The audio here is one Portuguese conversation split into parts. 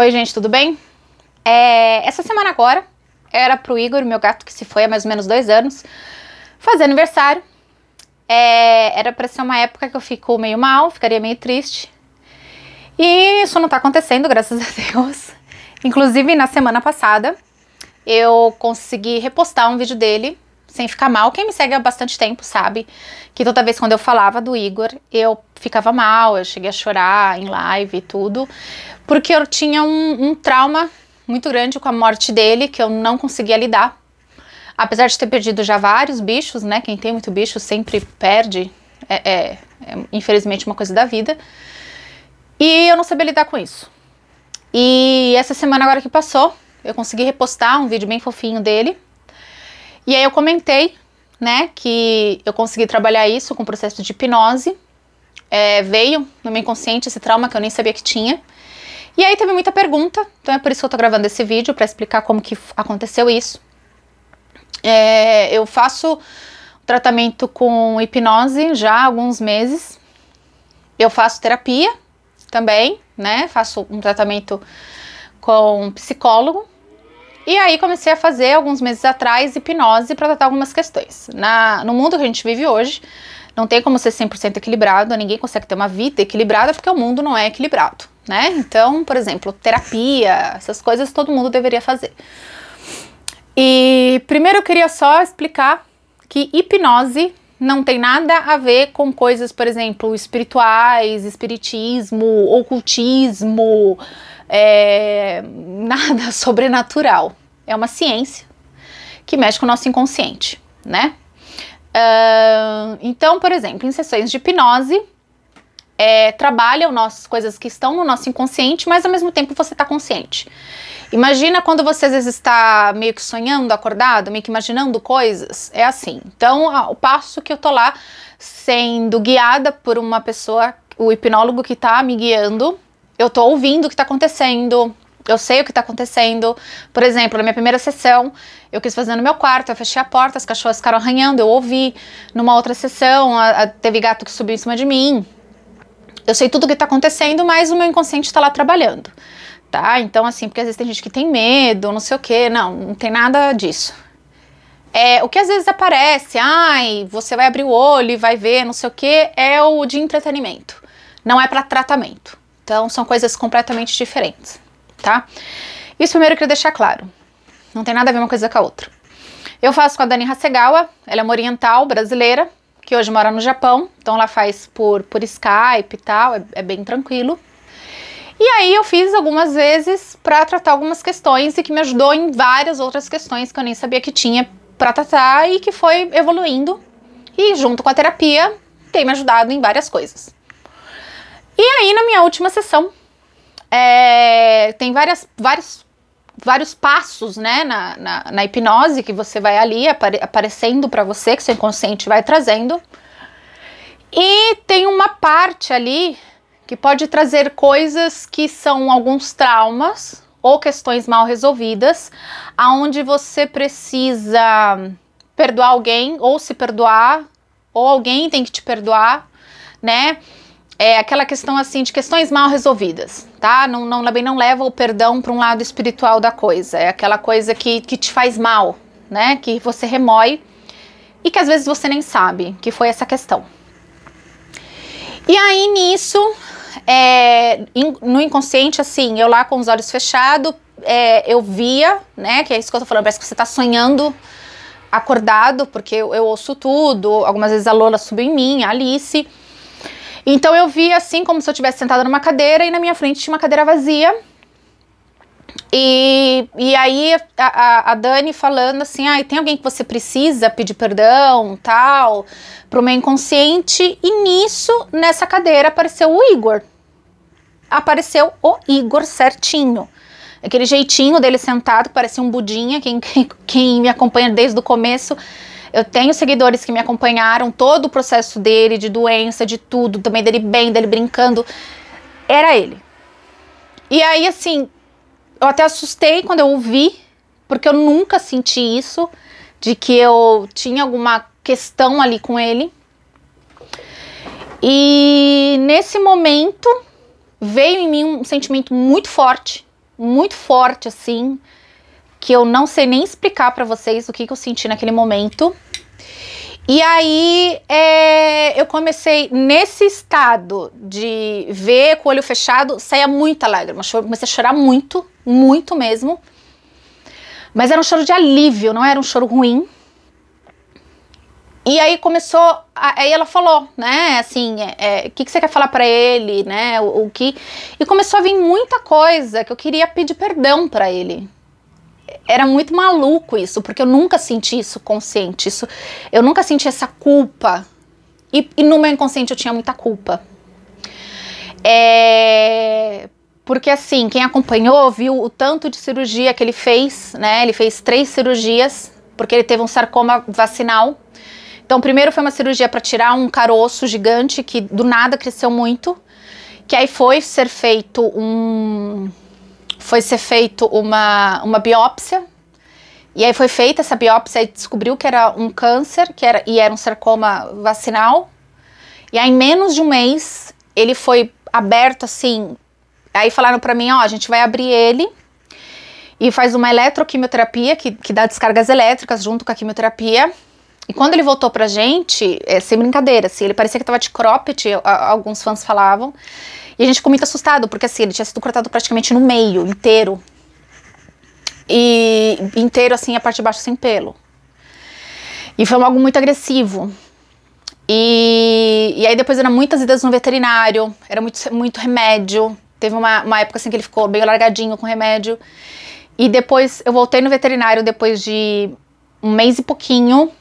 Oi, gente, tudo bem? É, essa semana agora era pro Igor, meu gato que se foi há mais ou menos dois anos, fazer aniversário. É, era pra ser uma época que eu fico meio mal, ficaria meio triste. E isso não tá acontecendo, graças a Deus. Inclusive, na semana passada, eu consegui repostar um vídeo dele sem ficar mal. Quem me segue há bastante tempo sabe que toda vez quando eu falava do Igor, eu ficava mal, eu cheguei a chorar em live e tudo, porque eu tinha um, um trauma muito grande com a morte dele que eu não conseguia lidar. Apesar de ter perdido já vários bichos, né? Quem tem muito bicho sempre perde. é, é, é infelizmente uma coisa da vida. E eu não sabia lidar com isso. E essa semana agora que passou, eu consegui repostar um vídeo bem fofinho dele. E aí eu comentei, né, que eu consegui trabalhar isso com o processo de hipnose. É, veio no meu inconsciente esse trauma que eu nem sabia que tinha. E aí teve muita pergunta, então é por isso que eu tô gravando esse vídeo, para explicar como que aconteceu isso. É, eu faço tratamento com hipnose já há alguns meses. Eu faço terapia também, né? Faço um tratamento com psicólogo e aí comecei a fazer, alguns meses atrás, hipnose para tratar algumas questões. Na, no mundo que a gente vive hoje, não tem como ser 100% equilibrado, ninguém consegue ter uma vida equilibrada porque o mundo não é equilibrado, né? Então, por exemplo, terapia, essas coisas todo mundo deveria fazer. E primeiro eu queria só explicar que hipnose não tem nada a ver com coisas, por exemplo, espirituais, espiritismo, ocultismo, é, nada sobrenatural, é uma ciência que mexe com o nosso inconsciente, né? Uh, então, por exemplo, em sessões de hipnose, é, trabalham nossas coisas que estão no nosso inconsciente, mas ao mesmo tempo você está consciente. Imagina quando você às vezes está meio que sonhando, acordado, meio que imaginando coisas. É assim. Então, ao passo que eu tô lá sendo guiada por uma pessoa, o hipnólogo que está me guiando, eu tô ouvindo o que está acontecendo, eu sei o que está acontecendo. Por exemplo, na minha primeira sessão, eu quis fazer no meu quarto, eu fechei a porta, as cachorras ficaram arranhando, eu ouvi. Numa outra sessão, a, a, teve gato que subiu em cima de mim. Eu sei tudo o que está acontecendo, mas o meu inconsciente está lá trabalhando. Tá? Então, assim, porque às vezes tem gente que tem medo, não sei o quê. Não, não tem nada disso. É, o que às vezes aparece, ai, você vai abrir o olho e vai ver, não sei o quê, é o de entretenimento. Não é para tratamento. Então, são coisas completamente diferentes tá? Isso primeiro eu queria deixar claro. Não tem nada a ver uma coisa com a outra. Eu faço com a Dani Hasegawa, ela é uma oriental brasileira, que hoje mora no Japão, então ela faz por, por Skype e tal, é, é bem tranquilo. E aí eu fiz algumas vezes para tratar algumas questões e que me ajudou em várias outras questões que eu nem sabia que tinha para tratar e que foi evoluindo. E junto com a terapia, tem me ajudado em várias coisas. E aí na minha última sessão, é, tem várias, vários, vários passos né, na, na, na hipnose que você vai ali apare, aparecendo para você, que seu inconsciente vai trazendo. E tem uma parte ali que pode trazer coisas que são alguns traumas ou questões mal resolvidas, aonde você precisa perdoar alguém ou se perdoar, ou alguém tem que te perdoar, né? É aquela questão assim de questões mal resolvidas tá? Não, não, também não leva o perdão para um lado espiritual da coisa. É aquela coisa que, que te faz mal, né? Que você remói e que às vezes você nem sabe que foi essa questão. E aí nisso, é, in, no inconsciente, assim, eu lá com os olhos fechados, é, eu via, né? Que é isso que eu tô falando, parece que você tá sonhando acordado, porque eu, eu ouço tudo. Algumas vezes a Lola subiu em mim, a Alice. Então eu vi assim como se eu estivesse sentada numa cadeira e na minha frente tinha uma cadeira vazia. E, e aí a, a Dani falando assim, ah, tem alguém que você precisa pedir perdão, tal, pro meu inconsciente. E nisso, nessa cadeira, apareceu o Igor. Apareceu o Igor certinho aquele jeitinho dele sentado, parecia um budinha, quem, quem, quem, me acompanha desde o começo eu tenho seguidores que me acompanharam todo o processo dele, de doença, de tudo, também dele bem, dele brincando. Era ele. E aí, assim, eu até assustei quando eu ouvi, porque eu nunca senti isso, de que eu tinha alguma questão ali com ele. E nesse momento veio em mim um sentimento muito forte, muito forte, assim, que eu não sei nem explicar para vocês o que, que eu senti naquele momento. E aí é, eu comecei nesse estado de ver com o olho fechado, saía muita lágrima. Comecei a chorar muito, muito mesmo. Mas era um choro de alívio, não era um choro ruim. E aí começou, aí ela falou, né, assim, é, é, o é, que, que você quer falar para ele, né, o, o que... E começou a vir muita coisa que eu queria pedir perdão para ele, era muito maluco isso, porque eu nunca senti isso consciente. Isso, eu nunca senti essa culpa. E, e no meu inconsciente eu tinha muita culpa. É, porque assim, quem acompanhou viu o tanto de cirurgia que ele fez, né? Ele fez três cirurgias, porque ele teve um sarcoma vacinal. Então, primeiro foi uma cirurgia para tirar um caroço gigante que do nada cresceu muito, que aí foi ser feito um foi ser feito uma, uma biópsia. E aí foi feita essa biópsia e descobriu que era um câncer, que era, e era um sarcoma vacinal. E aí, em menos de um mês, ele foi aberto assim. Aí falaram para mim, ó, a gente vai abrir ele e faz uma eletroquimioterapia, que, que dá descargas elétricas junto com a quimioterapia. E quando ele voltou pra gente, é, sem brincadeira, assim, ele parecia que tava de cropped, alguns fãs falavam. E a gente ficou muito assustado, porque assim, ele tinha sido cortado praticamente no meio, inteiro. E inteiro, assim, a parte de baixo sem pelo. E foi algo muito agressivo. E, e aí depois eram muitas idas no veterinário, era muito, muito remédio. Teve uma, uma época assim que ele ficou bem largadinho com remédio. E depois eu voltei no veterinário depois de um mês e pouquinho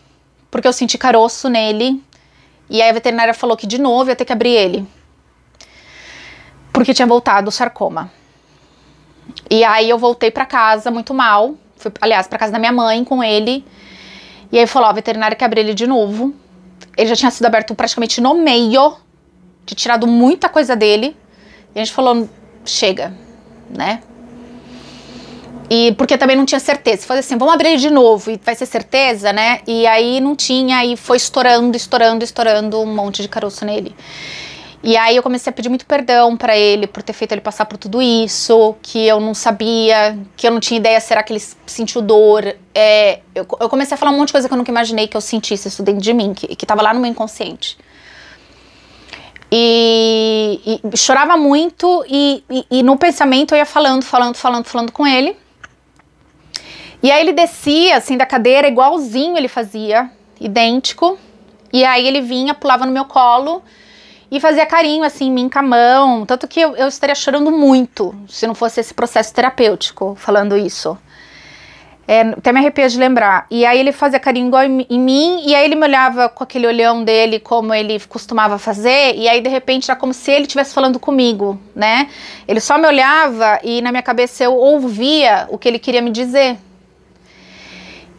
porque eu senti caroço nele. E aí a veterinária falou que de novo ia ter que abrir ele. Porque tinha voltado o sarcoma. E aí eu voltei para casa muito mal. Fui, aliás, para casa da minha mãe com ele. E aí falou: ó, a veterinária que abriu ele de novo. Ele já tinha sido aberto praticamente no meio, tinha tirado muita coisa dele. E a gente falou: chega, né? E porque também não tinha certeza. Falei assim, vamos abrir de novo e vai ser certeza, né? E aí não tinha, e foi estourando, estourando, estourando um monte de caroço nele. E aí eu comecei a pedir muito perdão para ele por ter feito ele passar por tudo isso, que eu não sabia, que eu não tinha ideia, será que ele sentiu dor? É, eu, eu, comecei a falar um monte de coisa que eu nunca imaginei que eu sentisse isso dentro de mim, que, que tava lá no meu inconsciente. E, e chorava muito e, e, e no pensamento eu ia falando, falando, falando, falando com ele. E aí ele descia assim da cadeira, igualzinho ele fazia, idêntico. E aí ele vinha, pulava no meu colo e fazia carinho assim em mim com a mão. Tanto que eu, eu estaria chorando muito se não fosse esse processo terapêutico falando isso. É, até me arrepia de lembrar. E aí ele fazia carinho igual em, em, mim, e aí ele me olhava com aquele olhão dele, como ele costumava fazer, e aí de repente era como se ele estivesse falando comigo, né? Ele só me olhava e na minha cabeça eu ouvia o que ele queria me dizer.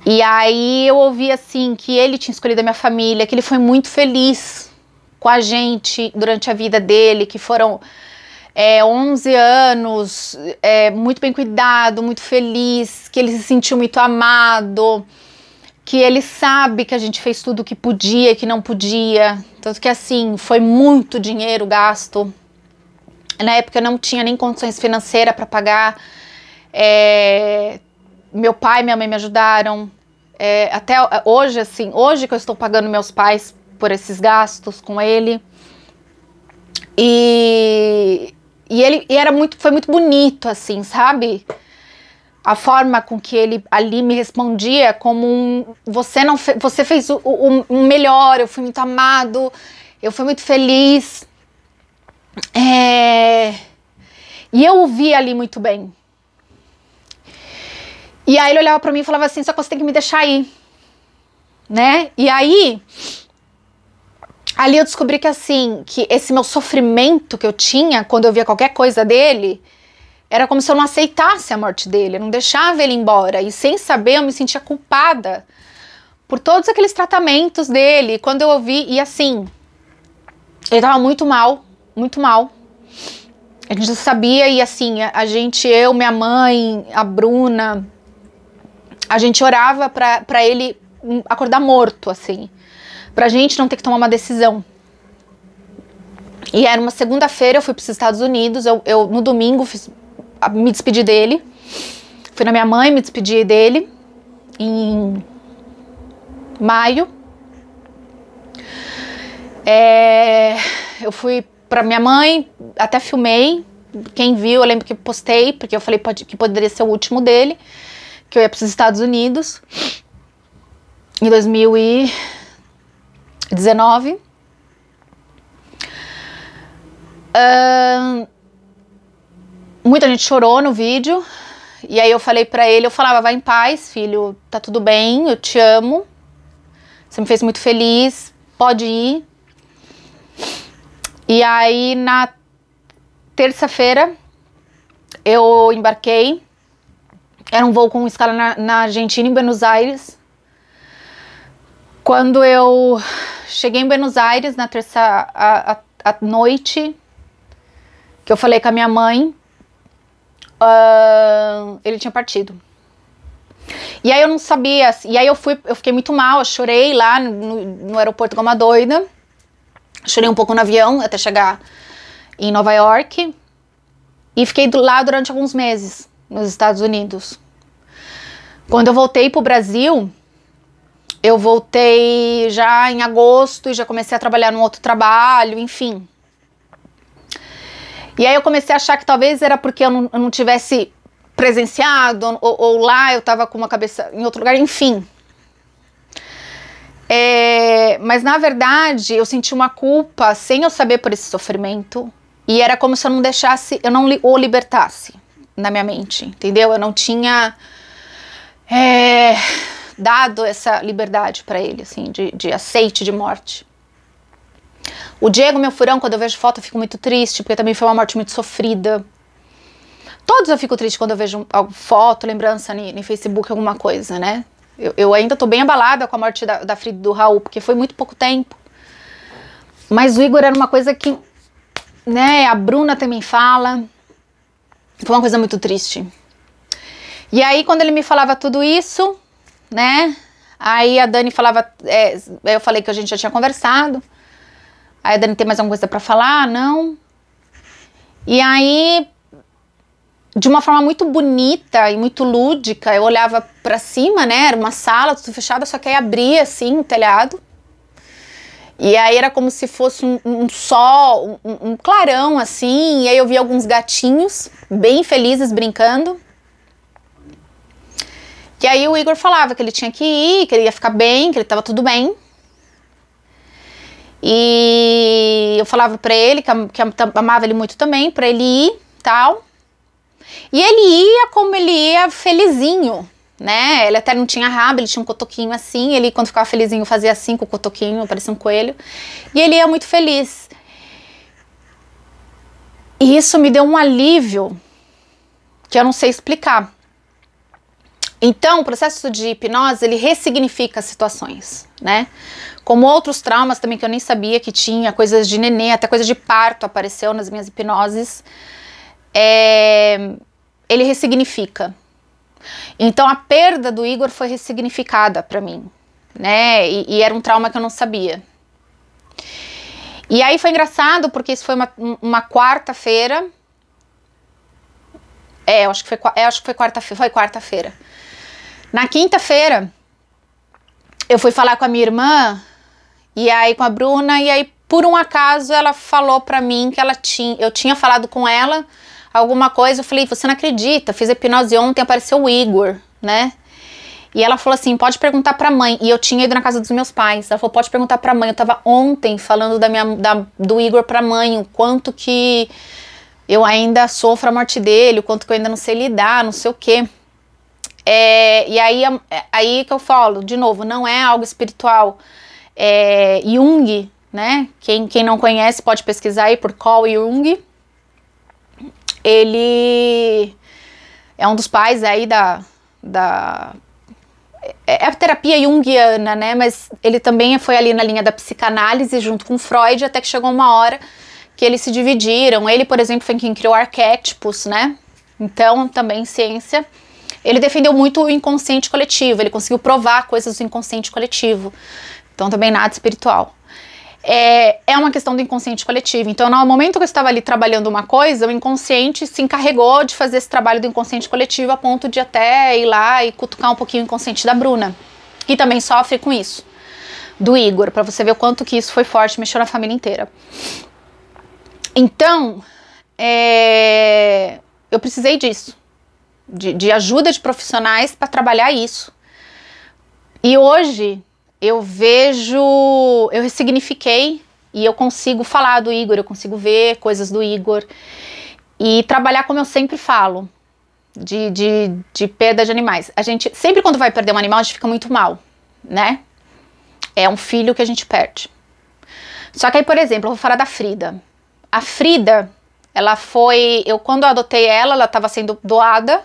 E aí eu ouvi assim que ele tinha escolhido a minha família, que ele foi muito feliz com a gente durante a vida dele, que foram é, 11 anos, é, muito bem cuidado, muito feliz, que ele se sentiu muito amado, que ele sabe que a gente fez tudo o que podia e que não podia. Tanto que assim, foi muito dinheiro gasto. Na época eu não tinha nem condições financeiras para pagar. É, meu pai e minha mãe me ajudaram. É, até é, hoje, assim, hoje que eu estou pagando meus pais por esses gastos com ele. E, e ele e era muito, foi muito bonito, assim, sabe? A forma com que ele ali me respondia como um, você não fe, você fez o, o, o, melhor, eu fui muito amado, eu fui muito feliz. É, e eu o vi ali muito bem, e aí ele olhava para mim e falava assim: só que você tem que me deixar ir. Né? E aí. Ali eu descobri que assim, que esse meu sofrimento que eu tinha quando eu via qualquer coisa dele, era como se eu não aceitasse a morte dele, eu não deixava ele embora. E sem saber, eu me sentia culpada por todos aqueles tratamentos dele. Quando eu ouvi, e assim, ele tava muito mal, muito mal. A gente já sabia, e assim, a gente, eu, minha mãe, a Bruna, a gente orava para ele acordar morto, assim. Pra gente não ter que tomar uma decisão. E era uma segunda-feira, eu fui para os Estados Unidos. Eu, eu no domingo fiz, me despedi dele. Fui na minha mãe, me despedi dele em maio. É, eu fui para minha mãe, até filmei. Quem viu, eu lembro que postei, porque eu falei pode, que poderia ser o último dele que eu ia para os Estados Unidos em 2019. Uh, muita gente chorou no vídeo. E aí eu falei para ele, eu falava, vai em paz, filho, tá tudo bem, eu te amo. Você me fez muito feliz, pode ir. E aí na terça-feira eu embarquei era um voo com escala na, na Argentina, em Buenos Aires. Quando eu cheguei em Buenos Aires na terça à noite, que eu falei com a minha mãe, uh, ele tinha partido. E aí eu não sabia, e aí eu fui, eu fiquei muito mal, eu chorei lá no, no aeroporto como é uma doida. Chorei um pouco no avião até chegar em Nova York e fiquei do, lá durante alguns meses nos Estados Unidos. Quando eu voltei pro Brasil, eu voltei já em agosto e já comecei a trabalhar num outro trabalho, enfim. E aí eu comecei a achar que talvez era porque eu não, eu não tivesse presenciado, ou, ou, lá eu estava com uma cabeça em outro lugar, enfim. É, mas na verdade eu senti uma culpa sem eu saber por esse sofrimento. E era como se eu não deixasse, eu não li, o libertasse na minha mente, entendeu? Eu não tinha é, dado essa liberdade para ele, assim, de, de aceite de morte. O Diego, meu furão, quando eu vejo foto, eu fico muito triste, porque também foi uma morte muito sofrida. Todos eu fico triste quando eu vejo foto, lembrança no Facebook, alguma coisa, né? Eu, eu ainda tô bem abalada com a morte da, da Frida do Raul, porque foi muito pouco tempo. Mas o Igor era uma coisa que, né, a Bruna também fala. Foi uma coisa muito triste. E aí, quando ele me falava tudo isso, né? Aí a Dani falava, é, eu falei que a gente já tinha conversado. Aí a Dani tem mais alguma coisa para falar? Não. E aí, de uma forma muito bonita e muito lúdica, eu olhava para cima, né? Era uma sala, tudo fechada, só que aí abria assim o telhado. E aí era como se fosse um, um sol, um, um clarão assim. E aí eu vi alguns gatinhos bem felizes brincando. E aí o Igor falava que ele tinha que ir, que ele ia ficar bem, que ele estava tudo bem. E eu falava para ele que, que amava ele muito também, para ele ir, tal. E ele ia como ele ia felizinho, né? Ele até não tinha rabo, ele tinha um cotoquinho assim. Ele, quando ficava felizinho, fazia assim com o cotoquinho, parecia um coelho. E ele ia muito feliz. E isso me deu um alívio que eu não sei explicar. Então, o processo de hipnose, ele ressignifica as situações, né? Como outros traumas também que eu nem sabia que tinha, coisas de nenê, até coisa de parto apareceu nas minhas hipnoses. É, ele ressignifica. Então, a perda do Igor foi ressignificada para mim, né? E, e, era um trauma que eu não sabia. E aí foi engraçado, porque isso foi uma, uma quarta-feira. É, eu acho que foi, é, acho que foi quarta-feira. Foi quarta-feira. Na quinta-feira, eu fui falar com a minha irmã e aí com a Bruna e aí por um acaso ela falou para mim que ela tinha, eu tinha falado com ela alguma coisa, eu falei, você não acredita, fiz hipnose ontem, apareceu o Igor, né? E ela falou assim, pode perguntar pra mãe. E eu tinha ido na casa dos meus pais. Ela falou, pode perguntar pra mãe. Eu tava ontem falando da minha, da, do Igor pra mãe, o quanto que eu ainda sofro a morte dele, o quanto que eu ainda não sei lidar, não sei o quê. É, e aí, é, aí que eu falo, de novo, não é algo espiritual. É, Jung, né? Quem, quem não conhece pode pesquisar aí por Carl Jung. Ele é um dos pais aí da. da é, é a terapia junguiana, né? Mas ele também foi ali na linha da psicanálise junto com Freud, até que chegou uma hora que eles se dividiram. Ele, por exemplo, foi quem criou arquétipos, né? Então, também ciência ele defendeu muito o inconsciente coletivo, ele conseguiu provar coisas do inconsciente coletivo. Então, também nada espiritual. É, é uma questão do inconsciente coletivo. Então, no momento que eu estava ali trabalhando uma coisa, o inconsciente se encarregou de fazer esse trabalho do inconsciente coletivo a ponto de até ir lá e cutucar um pouquinho o inconsciente da Bruna, que também sofre com isso, do Igor, para você ver o quanto que isso foi forte, mexeu na família inteira. Então, é, eu precisei disso de, de ajuda de profissionais para trabalhar isso. E hoje eu vejo, eu ressignifiquei e eu consigo falar do Igor, eu consigo ver coisas do Igor e trabalhar como eu sempre falo. De, de, de perda de animais. A gente sempre quando vai perder um animal, a gente fica muito mal, né? É um filho que a gente perde. Só que aí, por exemplo, eu vou falar da Frida. A Frida, ela foi. Eu, quando eu adotei ela, ela estava sendo doada.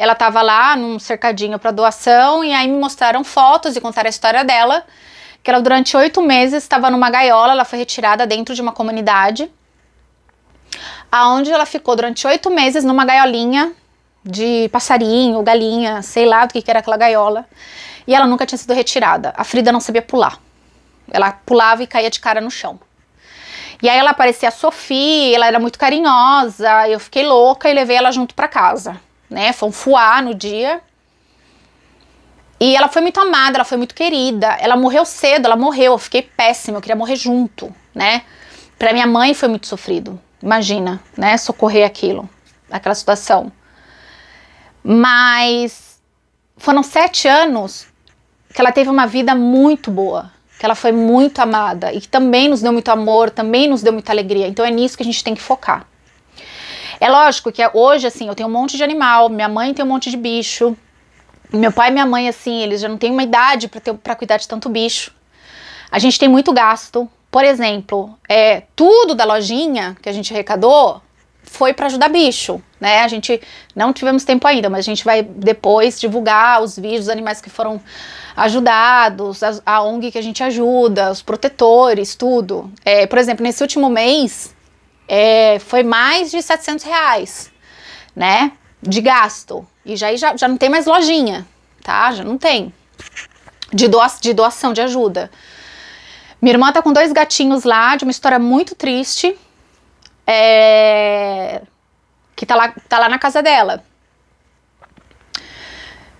Ela estava lá num cercadinho para doação e aí me mostraram fotos e contaram a história dela, que ela durante oito meses estava numa gaiola, ela foi retirada dentro de uma comunidade, aonde ela ficou durante oito meses numa gaiolinha de passarinho, galinha, sei lá do que, que era aquela gaiola, e ela nunca tinha sido retirada. A Frida não sabia pular. Ela pulava e caía de cara no chão. E aí ela parecia a Sofia, ela era muito carinhosa, eu fiquei louca e levei ela junto para casa né? Foi um fuá no dia. E ela foi muito amada, ela foi muito querida. Ela morreu cedo, ela morreu. Eu fiquei péssima, eu queria morrer junto, né? Pra minha mãe foi muito sofrido. Imagina, né? Socorrer aquilo, aquela situação. Mas foram sete anos que ela teve uma vida muito boa, que ela foi muito amada e que também nos deu muito amor, também nos deu muita alegria. Então é nisso que a gente tem que focar. É lógico que é, hoje, assim, eu tenho um monte de animal, minha mãe tem um monte de bicho. Meu pai e minha mãe, assim, eles já não têm uma idade para cuidar de tanto bicho. A gente tem muito gasto. Por exemplo, é, tudo da lojinha que a gente arrecadou foi para ajudar bicho, né? A gente não tivemos tempo ainda, mas a gente vai depois divulgar os vídeos, dos animais que foram ajudados, a, a ONG que a gente ajuda, os protetores, tudo. É, por exemplo, nesse último mês, é, foi mais de 700 reais, né? De gasto. E já, já, já não tem mais lojinha, tá? Já não tem. De, doa, de doação, de ajuda. Minha irmã tá com dois gatinhos lá, de uma história muito triste. É, que tá lá, tá lá na casa dela.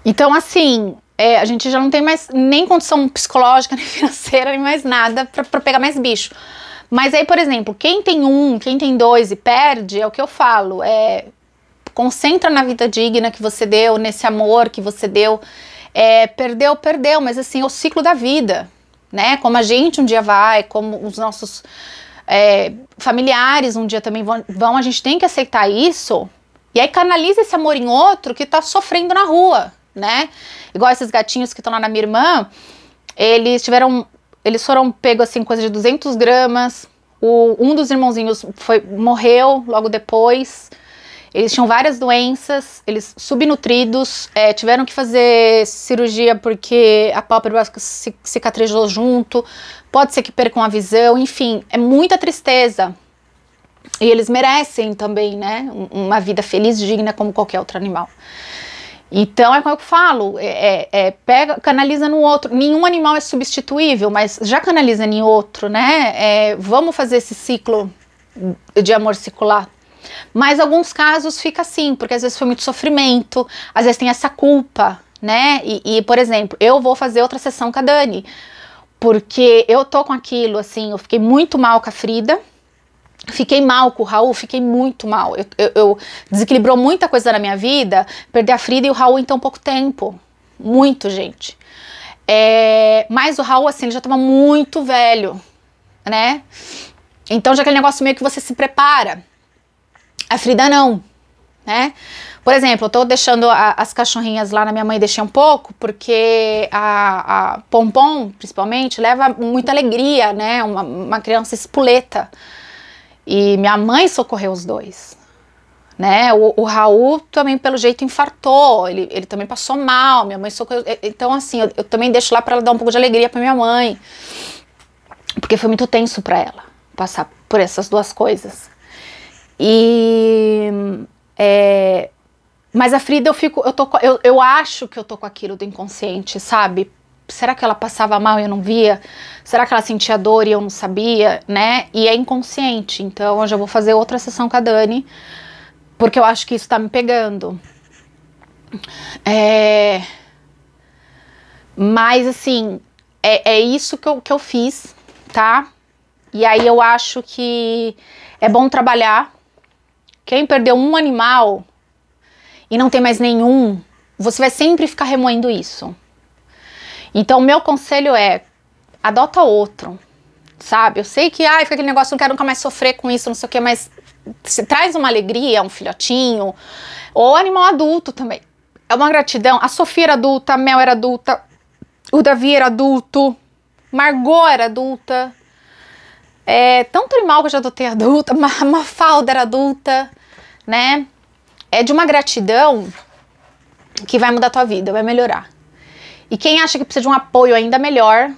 Então, assim, é, a gente já não tem mais nem condição psicológica, nem financeira, nem mais nada para pegar mais bicho. Mas aí, por exemplo, quem tem um, quem tem dois e perde, é o que eu falo, é concentra na vida digna que você deu, nesse amor que você deu. É, perdeu, perdeu, mas assim, é o ciclo da vida, né? Como a gente um dia vai, como os nossos é, familiares um dia também vão, vão, a gente tem que aceitar isso. E aí canaliza esse amor em outro que tá sofrendo na rua, né? Igual esses gatinhos que estão lá na minha irmã, eles tiveram eles foram pegos assim, coisa de 200 gramas. O, um dos irmãozinhos foi, morreu logo depois. Eles tinham várias doenças, eles subnutridos, é, tiveram que fazer cirurgia porque a pálpebra cicatrizou junto, pode ser que percam a visão, enfim, é muita tristeza. E eles merecem também, né, uma vida feliz, digna, como qualquer outro animal. Então é como eu falo, é, é, é, pega, canaliza no outro. Nenhum animal é substituível, mas já canaliza em outro, né? É, vamos fazer esse ciclo de amor circular. Mas alguns casos fica assim, porque às vezes foi muito sofrimento, às vezes tem essa culpa, né? E, e por exemplo, eu vou fazer outra sessão com a Dani, porque eu tô com aquilo, assim, eu fiquei muito mal com a Frida Fiquei mal com o Raul, fiquei muito mal. Eu, eu, eu, desequilibrou muita coisa na minha vida, perder a Frida e o Raul em tão pouco tempo. Muito, gente. É, mas o Raul, assim, ele já tava muito velho, né? Então já é aquele negócio meio que você se prepara. A Frida não, né? Por exemplo, eu tô deixando a, as cachorrinhas lá na minha mãe, deixei um pouco, porque a, a Pompom, principalmente, leva muita alegria, né? Uma, uma criança espoleta e minha mãe socorreu os dois. Né? O, o Raul também, pelo jeito, infartou, ele, ele também passou mal, minha mãe socorreu. Então, assim, eu, eu também deixo lá para ela dar um pouco de alegria para minha mãe, porque foi muito tenso para ela passar por essas duas coisas. E. É, mas a Frida, eu fico, eu, tô, eu, eu acho que eu tô com aquilo do inconsciente, sabe? será que ela passava mal e eu não via? Será que ela sentia dor e eu não sabia, né? E é inconsciente. Então hoje eu vou fazer outra sessão com a Dani, porque eu acho que isso tá me pegando. É... Mas assim, é, é isso que eu, que eu fiz, tá? E aí eu acho que é bom trabalhar. Quem perdeu um animal e não tem mais nenhum, você vai sempre ficar remoendo isso. Então, o meu conselho é: adota outro, sabe? Eu sei que, ai, fica aquele negócio, não quero nunca mais sofrer com isso, não sei o quê, mas se traz uma alegria, um filhotinho, ou animal adulto também. É uma gratidão. A Sofia era adulta, a Mel era adulta, o Davi era adulto, Margot era adulta. É, tanto animal que eu já adotei adulta, uma, uma falda era adulta, né? É de uma gratidão que vai mudar a tua vida, vai melhorar. E quem acha que precisa de um apoio ainda melhor,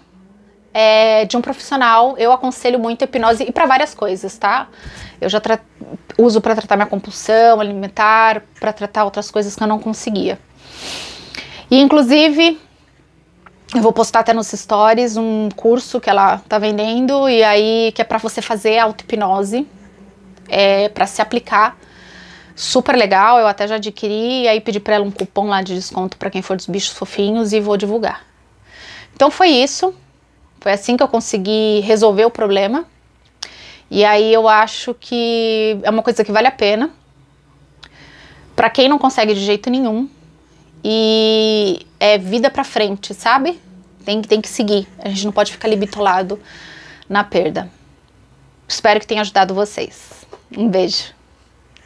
é, de um profissional, eu aconselho muito a hipnose e para várias coisas, tá? Eu já uso para tratar minha compulsão alimentar, para tratar outras coisas que eu não conseguia. E inclusive, eu vou postar até nos stories um curso que ela tá vendendo e aí que é para você fazer auto-hipnose, é, para se aplicar super legal, eu até já adquiri, e aí pedi para ela um cupom lá de desconto para quem for dos bichos fofinhos e vou divulgar. Então foi isso. Foi assim que eu consegui resolver o problema. E aí eu acho que é uma coisa que vale a pena para quem não consegue de jeito nenhum. E é vida para frente, sabe? Tem, tem que seguir. A gente não pode ficar libitolado na perda. Espero que tenha ajudado vocês. Um beijo.